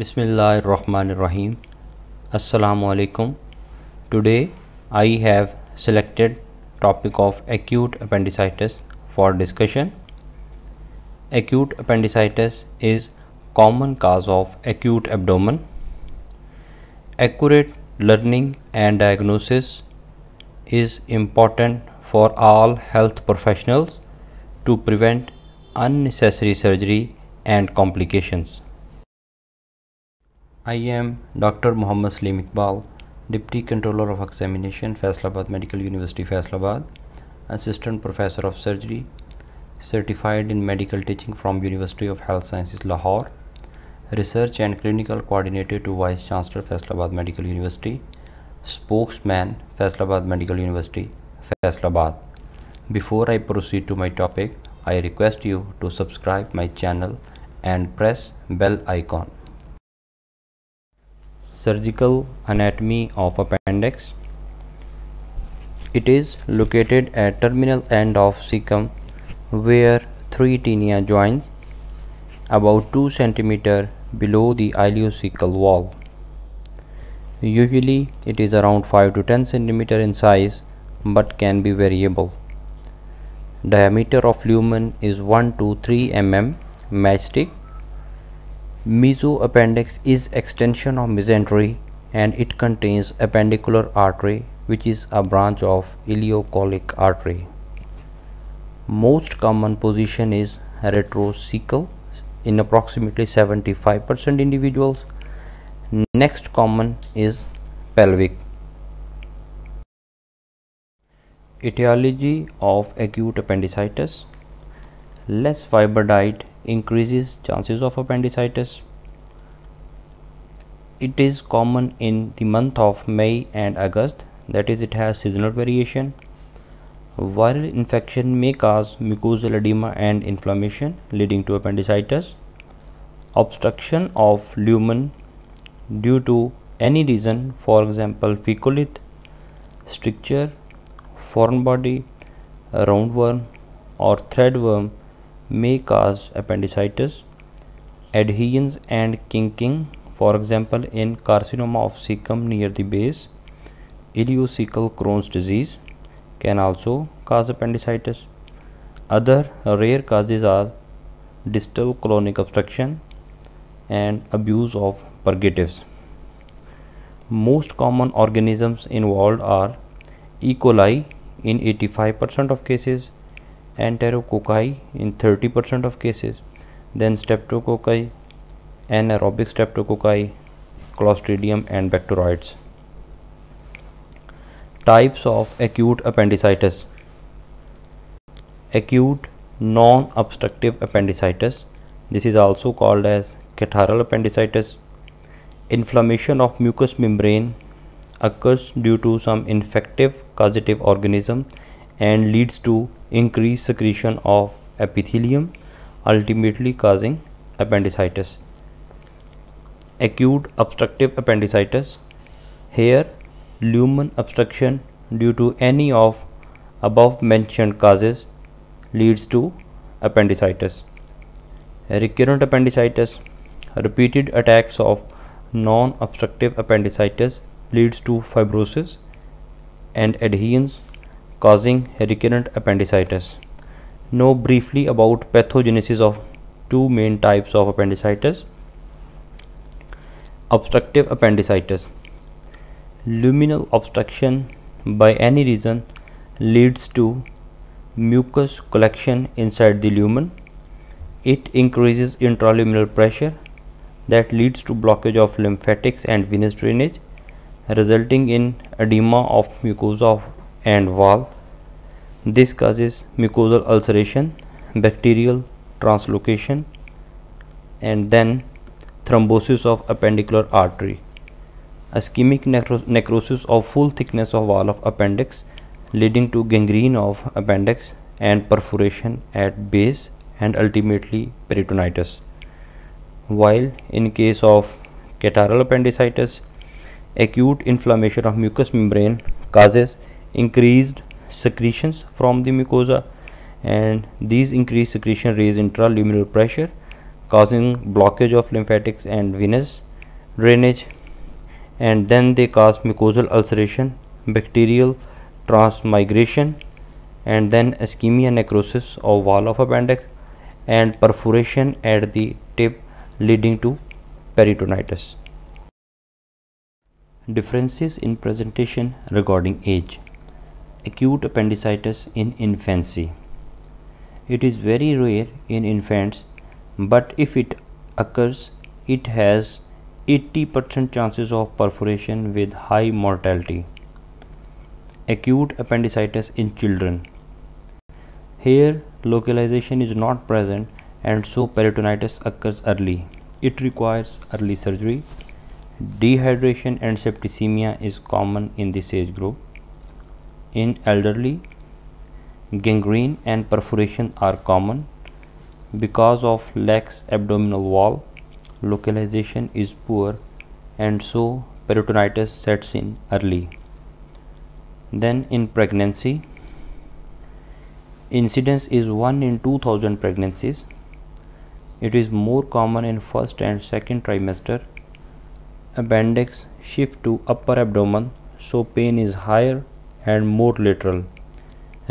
Bismillahirrahmanirrahim. Assalamu alaikum. Today I have selected topic of acute appendicitis for discussion. Acute appendicitis is common cause of acute abdomen. Accurate learning and diagnosis is important for all health professionals to prevent unnecessary surgery and complications. I am Dr. Mohammad Slim Iqbal, Deputy Controller of Examination, Faisalabad Medical University, Faisalabad, Assistant Professor of Surgery, certified in Medical Teaching from University of Health Sciences, Lahore, Research and Clinical Coordinator to Vice Chancellor, Faisalabad Medical University, Spokesman, Faisalabad Medical University, Faisalabad. Before I proceed to my topic, I request you to subscribe my channel and press bell icon. Surgical Anatomy of Appendix. It is located at terminal end of cecum where three tinea joins about 2 cm below the ileocecal wall. Usually it is around 5 to 10 cm in size but can be variable. Diameter of lumen is 1 to 3 mm Mastic. Mesoappendix is extension of mesentery and it contains appendicular artery which is a branch of ileocolic artery. Most common position is retrocecal in approximately 75% individuals. Next common is pelvic. Etiology of acute appendicitis. Less fiber diet increases chances of appendicitis. It is common in the month of May and August that is it has seasonal variation. Viral infection may cause mucosal edema and inflammation leading to appendicitis. Obstruction of lumen due to any reason for example fecolith, stricture, foreign body, roundworm or threadworm may cause appendicitis, adhesions and kinking, for example in carcinoma of cecum near the base, ileocecal Crohn's disease can also cause appendicitis. Other rare causes are distal colonic obstruction and abuse of purgatives. Most common organisms involved are E. coli in 85% of cases, enterococci in 30% of cases, then streptococci, anaerobic streptococci, clostridium and bacteroids. Types of acute appendicitis. Acute non-obstructive appendicitis. This is also called as catarrhal appendicitis. Inflammation of mucous membrane occurs due to some infective causative organism and leads to increased secretion of epithelium, ultimately causing appendicitis. Acute obstructive appendicitis. Here, lumen obstruction due to any of above mentioned causes leads to appendicitis. Recurrent appendicitis. Repeated attacks of non-obstructive appendicitis leads to fibrosis and adhesions causing recurrent appendicitis. Know briefly about pathogenesis of two main types of appendicitis. Obstructive appendicitis. Luminal obstruction by any reason leads to mucus collection inside the lumen. It increases intraluminal pressure that leads to blockage of lymphatics and venous drainage resulting in edema of mucosa of and wall. This causes mucosal ulceration, bacterial translocation and then thrombosis of appendicular artery. Ischemic necrosis of full thickness of wall of appendix leading to gangrene of appendix and perforation at base and ultimately peritonitis. While in case of catarrhal appendicitis, acute inflammation of mucous membrane causes increased secretions from the mucosa and these increased secretion raise intraluminal pressure causing blockage of lymphatics and venous drainage and then they cause mucosal ulceration bacterial transmigration and then ischemia necrosis of wall of appendix and perforation at the tip leading to peritonitis differences in presentation regarding age acute appendicitis in infancy. It is very rare in infants, but if it occurs, it has 80% chances of perforation with high mortality. Acute appendicitis in children. Here, localization is not present and so peritonitis occurs early. It requires early surgery. Dehydration and septicemia is common in this age group in elderly. Gangrene and perforation are common because of lax abdominal wall. Localization is poor and so peritonitis sets in early. Then in pregnancy, incidence is 1 in 2000 pregnancies. It is more common in first and second trimester. Appendix shift to upper abdomen so pain is higher and more lateral.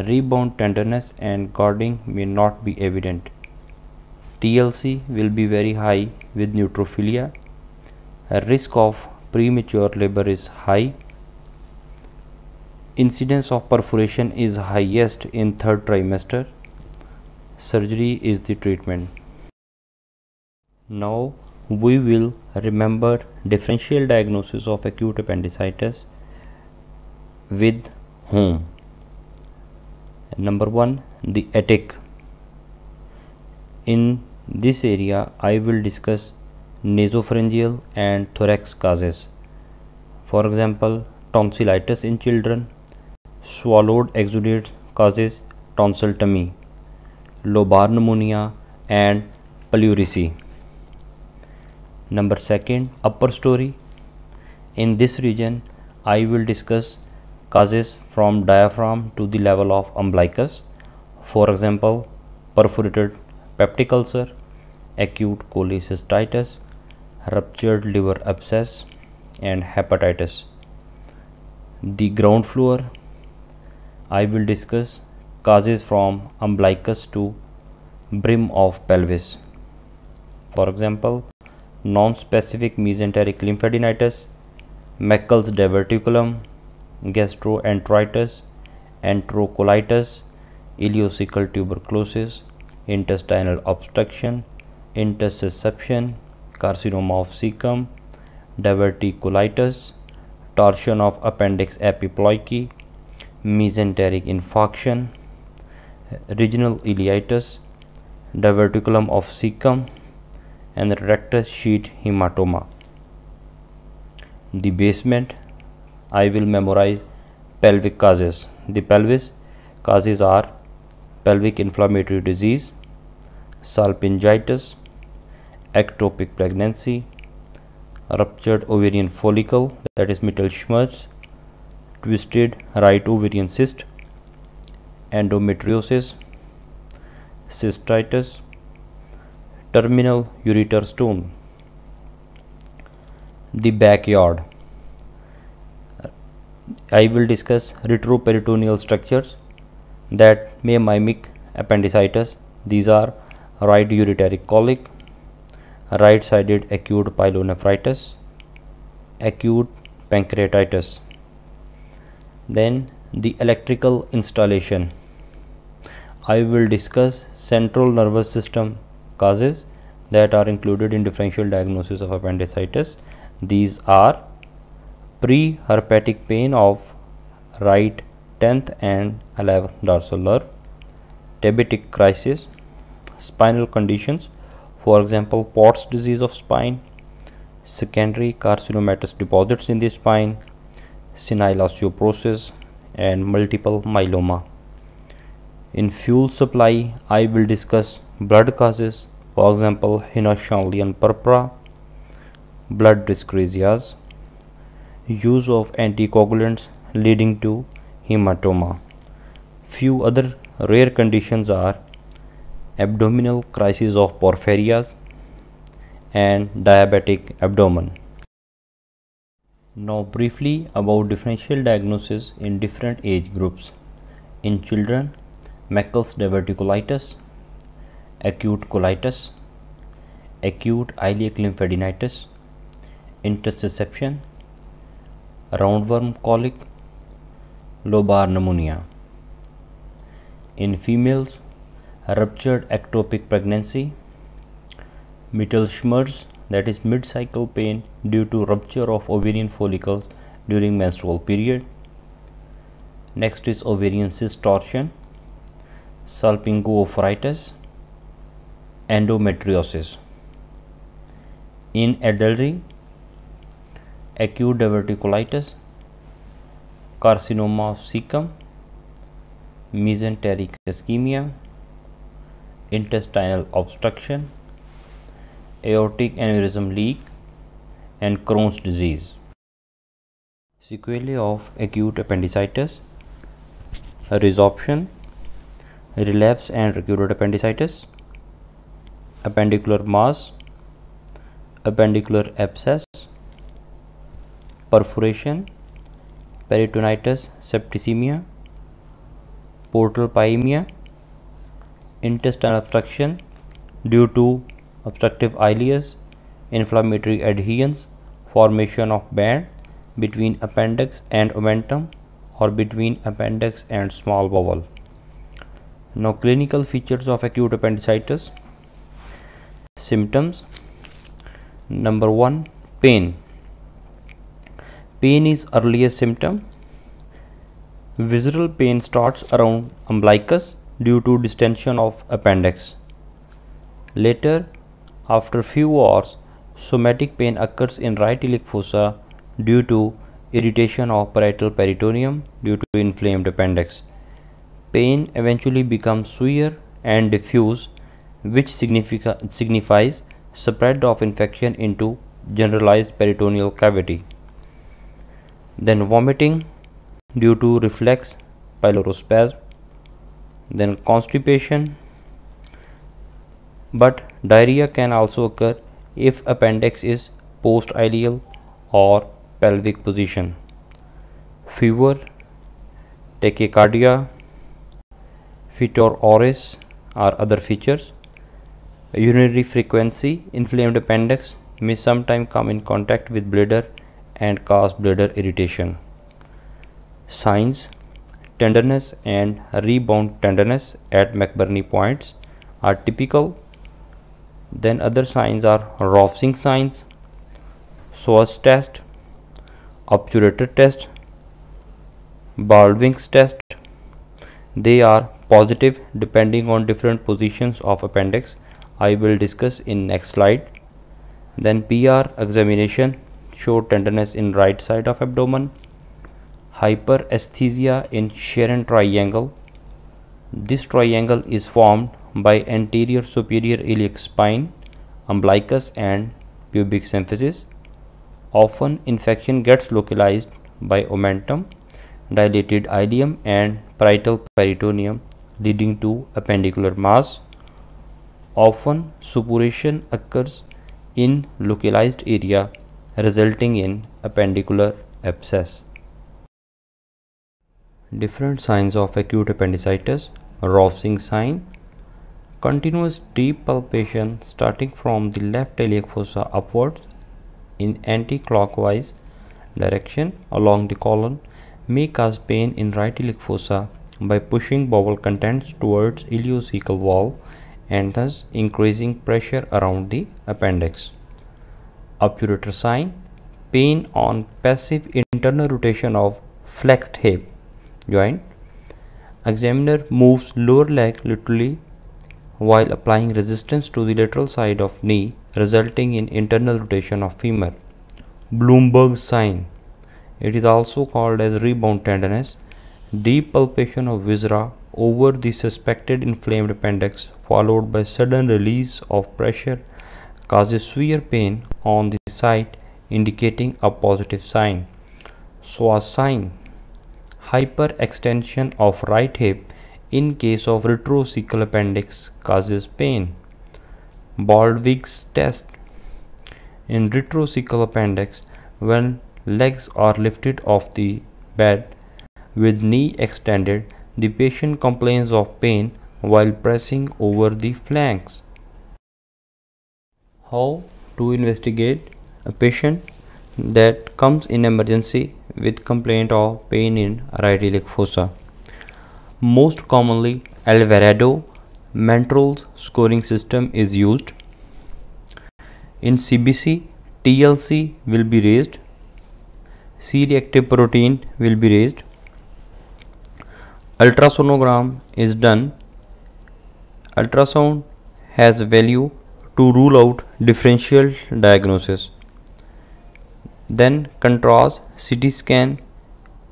Rebound tenderness and guarding may not be evident. TLC will be very high with neutrophilia. A risk of premature labor is high. Incidence of perforation is highest in third trimester. Surgery is the treatment. Now we will remember differential diagnosis of acute appendicitis with home number one the attic in this area I will discuss nasopharyngeal and thorax causes for example tonsillitis in children swallowed exudate causes tonsillectomy lobar pneumonia and pleurisy number second upper storey in this region I will discuss causes from diaphragm to the level of umbilicus. For example, perforated peptic ulcer, acute cholecystitis, ruptured liver abscess, and hepatitis. The ground floor I will discuss causes from umbilicus to brim of pelvis. For example, non-specific mesenteric lymphadenitis, Meckel's diverticulum, gastroenteritis, enterocolitis, ileocecal tuberculosis, intestinal obstruction, intussusception, carcinoma of cecum, diverticulitis, torsion of appendix epiploiky, mesenteric infarction, regional ileitis, diverticulum of cecum, and rectus sheet hematoma. The basement I will memorize pelvic causes. The pelvis causes are pelvic inflammatory disease, salpingitis, ectopic pregnancy, ruptured ovarian follicle that is Mittelschmerz, twisted right ovarian cyst, endometriosis, cystitis, terminal ureter stone, the backyard. I will discuss retroperitoneal structures that may mimic appendicitis. These are right ureteric colic, right-sided acute pyelonephritis, acute pancreatitis. Then the electrical installation. I will discuss central nervous system causes that are included in differential diagnosis of appendicitis. These are pre-herpetic pain of right 10th and 11th dorsal nerve, tabetic crisis, spinal conditions, for example, Potts disease of spine, secondary carcinomatous deposits in the spine, senile osteoporosis, and multiple myeloma. In fuel supply, I will discuss blood causes, for example, Hinochalian purpura, blood dyscrasias, use of anticoagulants leading to hematoma. Few other rare conditions are abdominal crisis of porphyria and diabetic abdomen. Now briefly about differential diagnosis in different age groups. In children, Meckel's diverticulitis, acute colitis, acute iliac lymphadenitis, intussusception, roundworm colic, lobar pneumonia. In females, ruptured ectopic pregnancy, Mittelschmerz that is mid-cycle pain due to rupture of ovarian follicles during menstrual period. Next is ovarian cyst torsion, salpingoarthritis, endometriosis. In adultery, acute diverticulitis, carcinoma of cecum, mesenteric ischemia, intestinal obstruction, aortic aneurysm leak, and Crohn's disease. Sequelae of acute appendicitis, resorption, relapse and recurrent appendicitis, appendicular mass, appendicular abscess, perforation, peritonitis septicemia, portal pyemia, intestinal obstruction due to obstructive ileus, inflammatory adhesions, formation of band between appendix and omentum or between appendix and small bowel. Now clinical features of acute appendicitis symptoms number 1 pain Pain is earliest symptom. Visceral pain starts around umbilicus due to distension of appendix. Later, after few hours, somatic pain occurs in right iliac fossa due to irritation of parietal peritoneum due to inflamed appendix. Pain eventually becomes severe and diffuse which signifies spread of infection into generalized peritoneal cavity then vomiting due to reflex spasm. then constipation. But diarrhea can also occur if appendix is post-ileal or pelvic position. Fever, tachycardia, fetor oris are other features. Urinary frequency, inflamed appendix may sometimes come in contact with bladder and cause bladder irritation. Signs Tenderness and rebound tenderness at McBurney points are typical. Then other signs are Rofsing signs, Swas test, obturator test, Baldwin's test. They are positive depending on different positions of appendix. I will discuss in next slide. Then PR examination show tenderness in right side of abdomen, hyperesthesia in Sharon triangle. This triangle is formed by anterior superior iliac spine, umbilicus and pubic symphysis. Often infection gets localized by omentum, dilated ileum and parietal peritoneum leading to appendicular mass. Often suppuration occurs in localized area resulting in appendicular abscess. Different signs of acute appendicitis, Rovsing sign, continuous deep palpation starting from the left iliac fossa upwards in anti-clockwise direction along the colon may cause pain in right iliac fossa by pushing bowel contents towards ileocecal wall and thus increasing pressure around the appendix obturator sign, pain on passive internal rotation of flexed hip joint. Examiner moves lower leg laterally while applying resistance to the lateral side of knee resulting in internal rotation of femur. Bloomberg sign. It is also called as rebound tenderness. Deep palpation of viscera over the suspected inflamed appendix followed by sudden release of pressure causes severe pain on the site indicating a positive sign. So a sign hyperextension of right hip in case of retrocecal appendix causes pain. Baldwig's test in retrocecal appendix when legs are lifted off the bed with knee extended the patient complains of pain while pressing over the flanks how to investigate a patient that comes in emergency with complaint of pain in right iliac fossa. Most commonly Alvarado Mantrol's scoring system is used. In CBC, TLC will be raised, C-reactive protein will be raised, ultrasonogram is done, ultrasound has value to rule out differential diagnosis. Then contrast CT scan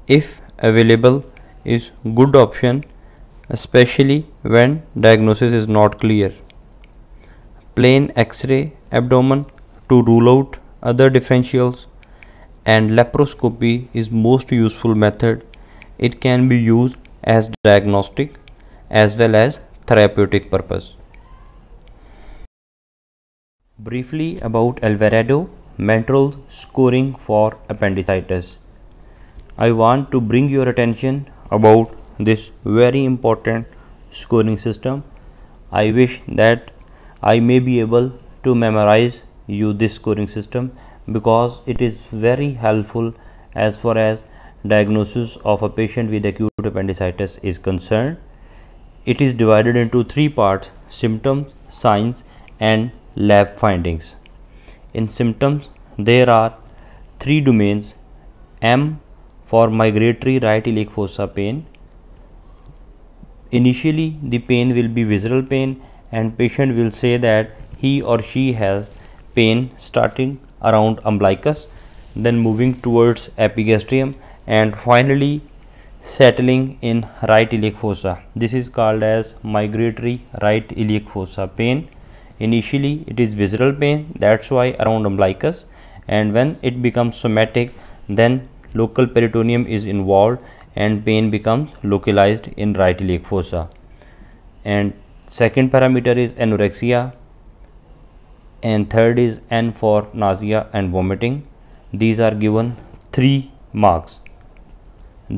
if available is good option especially when diagnosis is not clear. Plain x-ray abdomen to rule out other differentials and laparoscopy is most useful method. It can be used as diagnostic as well as therapeutic purpose. Briefly about Alvarado mental scoring for appendicitis. I want to bring your attention about this very important scoring system. I wish that I may be able to memorize you this scoring system because it is very helpful as far as diagnosis of a patient with acute appendicitis is concerned. It is divided into three parts symptoms, signs and lab findings. In symptoms, there are three domains M for migratory right iliac fossa pain. Initially, the pain will be visceral pain and patient will say that he or she has pain starting around umbilicus, then moving towards epigastrium and finally settling in right iliac fossa. This is called as migratory right iliac fossa pain initially it is visceral pain that's why around umbilicus and when it becomes somatic then local peritoneum is involved and pain becomes localized in right iliac fossa and second parameter is anorexia and third is n for nausea and vomiting these are given three marks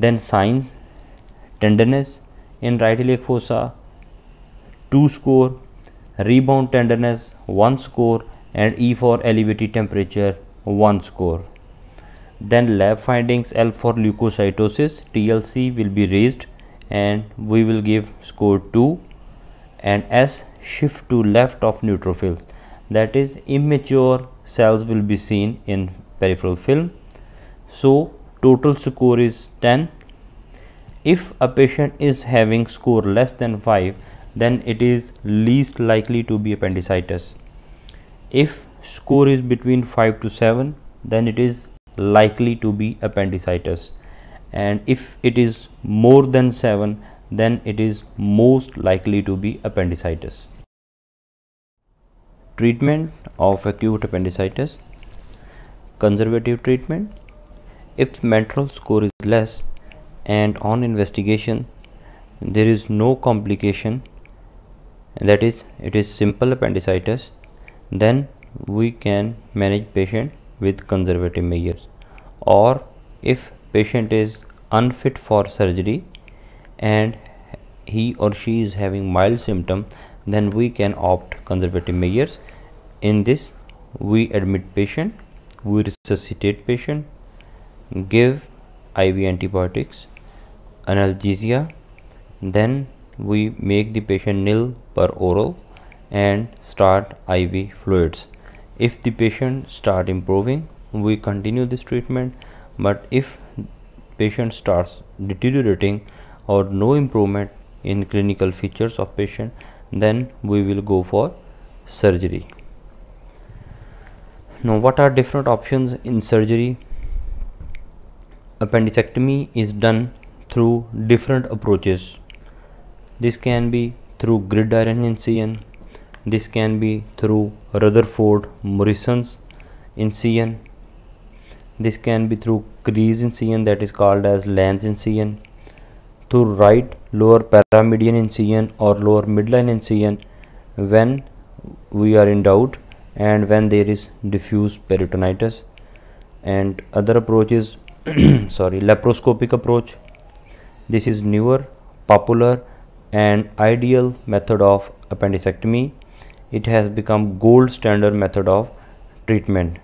then signs tenderness in right iliac fossa two score rebound tenderness 1 score and E for elevated temperature 1 score. Then lab findings L for leukocytosis TLC will be raised and we will give score 2 and S shift to left of neutrophils that is immature cells will be seen in peripheral film. So total score is 10. If a patient is having score less than 5 then it is least likely to be appendicitis if score is between 5 to 7 then it is likely to be appendicitis and if it is more than 7 then it is most likely to be appendicitis treatment of acute appendicitis conservative treatment if mental score is less and on investigation there is no complication and that is it is simple appendicitis then we can manage patient with conservative measures or if patient is unfit for surgery and he or she is having mild symptom then we can opt conservative measures in this we admit patient we resuscitate patient give iv antibiotics analgesia then we make the patient nil per oral and start IV fluids. If the patient start improving, we continue this treatment. But if patient starts deteriorating or no improvement in clinical features of patient, then we will go for surgery. Now, what are different options in surgery? Appendicectomy is done through different approaches. This can be through grid iron CN. This can be through Rutherford Morrison's in CN. This can be through crease in CN that is called as lens in CN. Through right lower paramedian in CN or lower midline in CN when we are in doubt and when there is diffuse peritonitis and other approaches sorry laparoscopic approach this is newer popular an ideal method of appendicectomy. It has become gold standard method of treatment.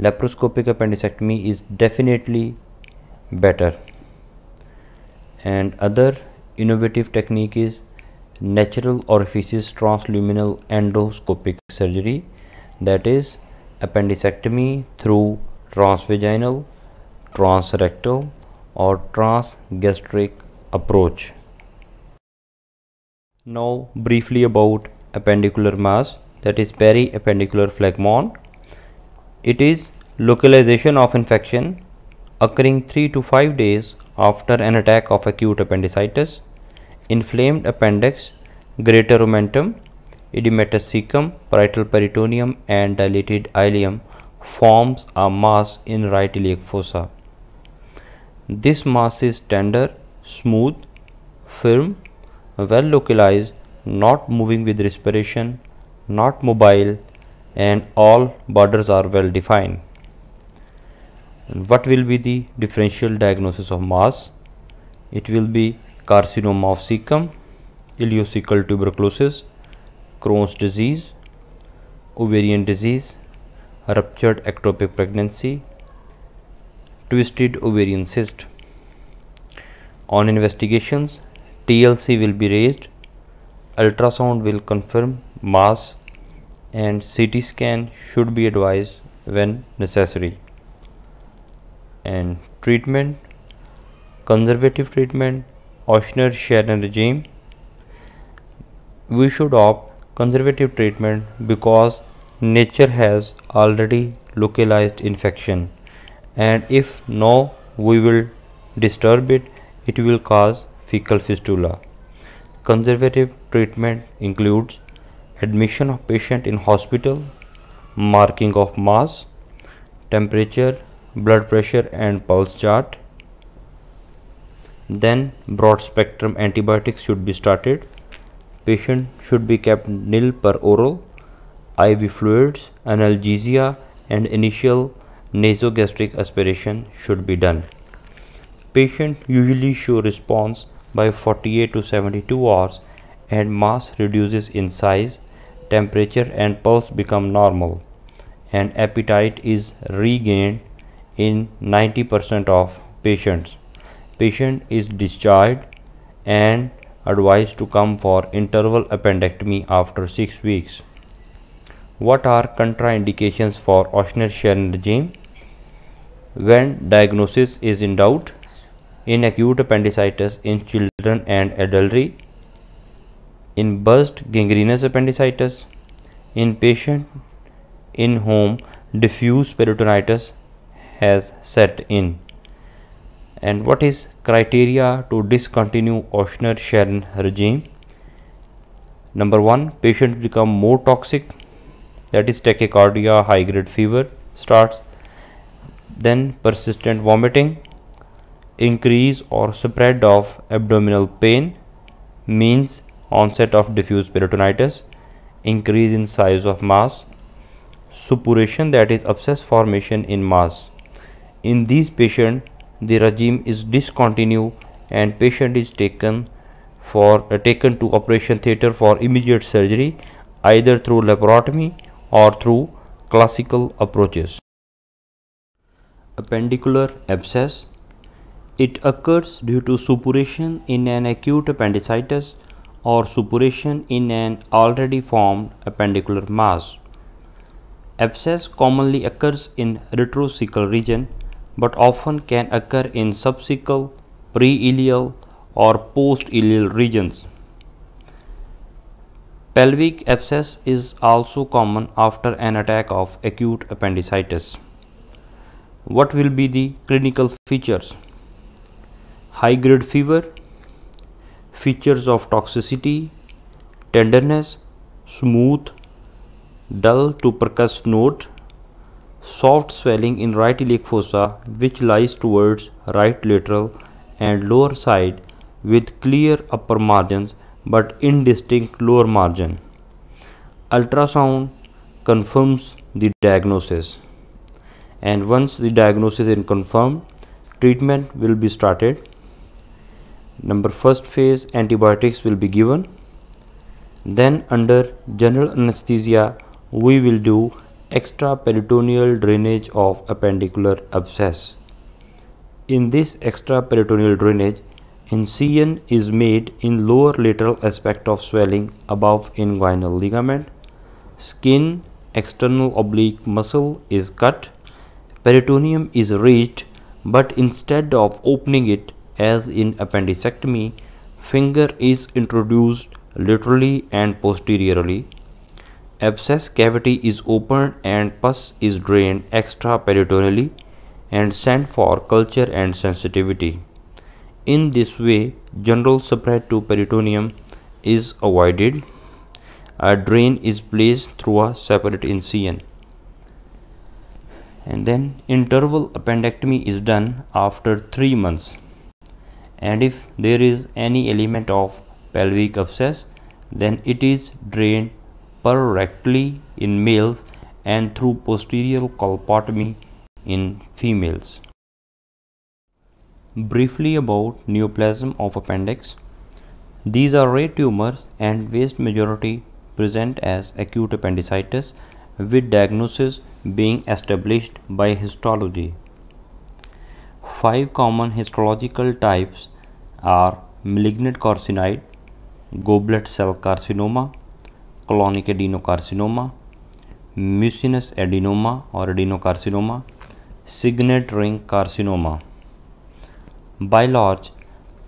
Laparoscopic appendicectomy is definitely better. And other innovative technique is natural orifices transluminal endoscopic surgery that is appendicectomy through transvaginal, transrectal or transgastric approach. Now briefly about appendicular mass that is periappendicular phlegmon. It is localization of infection occurring 3 to 5 days after an attack of acute appendicitis, inflamed appendix, greater omentum, edematous cecum, parietal peritoneum and dilated ileum forms a mass in right iliac fossa. This mass is tender, smooth, firm well localized, not moving with respiration, not mobile and all borders are well defined. what will be the differential diagnosis of mass? It will be carcinoma of cecum, ileocecal tuberculosis, Crohn's disease, ovarian disease, ruptured ectopic pregnancy, twisted ovarian cyst. On investigations, TLC will be raised, ultrasound will confirm mass and CT scan should be advised when necessary. And treatment, conservative treatment, Ochsner Sharon regime. We should opt conservative treatment because nature has already localized infection and if no we will disturb it, it will cause fecal fistula. Conservative treatment includes admission of patient in hospital, marking of mass, temperature, blood pressure and pulse chart. Then broad spectrum antibiotics should be started. Patient should be kept nil per oral, IV fluids, analgesia and initial nasogastric aspiration should be done. Patient usually show response by 48 to 72 hours and mass reduces in size, temperature and pulse become normal and appetite is regained in 90% of patients. Patient is discharged and advised to come for interval appendectomy after 6 weeks. What are contraindications for Ochsner-Sharon regime? When diagnosis is in doubt, in acute appendicitis in children and adultery, in burst gangrenous appendicitis, in patient in whom diffuse peritonitis has set in. And what is criteria to discontinue Oshner Sharon regime? Number one, patients become more toxic, that is tachycardia, high grade fever starts, then persistent vomiting increase or spread of abdominal pain means onset of diffuse peritonitis, increase in size of mass, suppuration that is abscess formation in mass. In these patient, the regime is discontinued and patient is taken for uh, taken to operation theater for immediate surgery either through laparotomy or through classical approaches. Appendicular abscess it occurs due to suppuration in an acute appendicitis or suppuration in an already formed appendicular mass. Abscess commonly occurs in retrocecal region but often can occur in subcecal, pre-ileal or post-ileal regions. Pelvic abscess is also common after an attack of acute appendicitis. What will be the clinical features? high grade fever, features of toxicity, tenderness, smooth, dull to percuss note, soft swelling in right iliac fossa which lies towards right lateral and lower side with clear upper margins but indistinct lower margin. Ultrasound confirms the diagnosis and once the diagnosis is confirmed treatment will be started number first phase antibiotics will be given then under general anesthesia we will do extraperitoneal drainage of appendicular abscess in this extraperitoneal drainage incision is made in lower lateral aspect of swelling above inguinal ligament skin external oblique muscle is cut peritoneum is reached but instead of opening it as in appendicectomy, finger is introduced laterally and posteriorly. Abscess cavity is opened and pus is drained extraperitoneally and sent for culture and sensitivity. In this way, general spread to peritoneum is avoided. A drain is placed through a separate incision. And then interval appendectomy is done after 3 months and if there is any element of pelvic abscess then it is drained perrectally in males and through posterior colpotomy in females. Briefly about neoplasm of appendix. These are rare tumors and vast majority present as acute appendicitis with diagnosis being established by histology. Five common histological types are malignant carcinoid, goblet cell carcinoma, colonic adenocarcinoma, mucinous adenoma or adenocarcinoma, signet ring carcinoma. By large,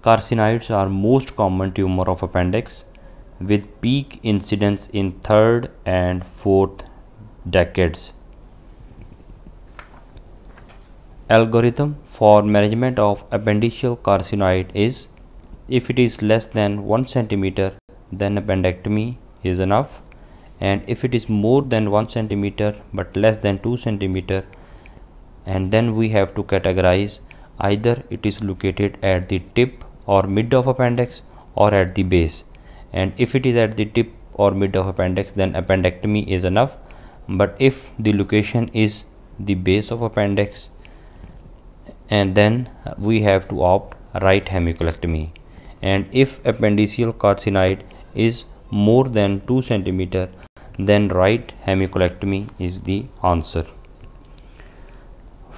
carcinoids are most common tumor of appendix with peak incidence in third and fourth decades algorithm for management of appendiceal carcinoid is if it is less than 1 centimeter then appendectomy is enough and if it is more than 1 centimeter but less than 2 centimeter and then we have to categorize either it is located at the tip or mid of appendix or at the base and if it is at the tip or mid of appendix then appendectomy is enough but if the location is the base of appendix and then we have to opt right hemicolectomy and if appendiceal carcinide is more than 2 cm then right hemicolectomy is the answer.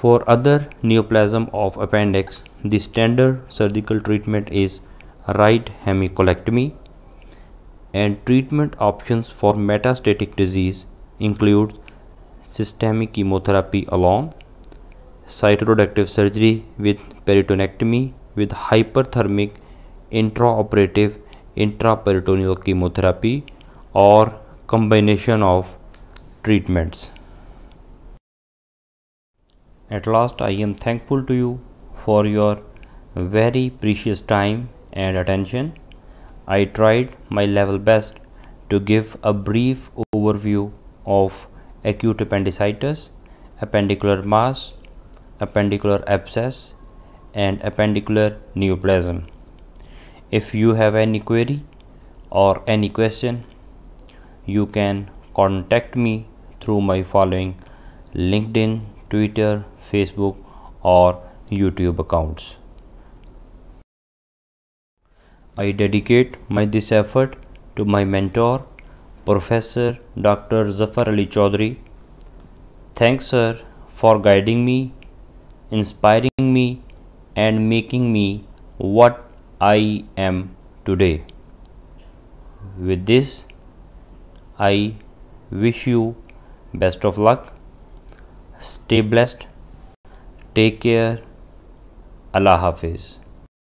For other neoplasm of appendix the standard surgical treatment is right hemicolectomy and treatment options for metastatic disease include systemic chemotherapy alone cytoreductive surgery with peritonectomy with hyperthermic intraoperative intraperitoneal chemotherapy or combination of treatments. At last I am thankful to you for your very precious time and attention. I tried my level best to give a brief overview of acute appendicitis, appendicular mass, appendicular abscess and appendicular neoplasm. If you have any query or any question, you can contact me through my following LinkedIn, Twitter, Facebook or YouTube accounts. I dedicate my this effort to my mentor, Professor Dr. Zafar Ali Chaudhry. Thanks sir for guiding me inspiring me and making me what I am today. With this, I wish you best of luck. Stay blessed. Take care. Allah Hafiz.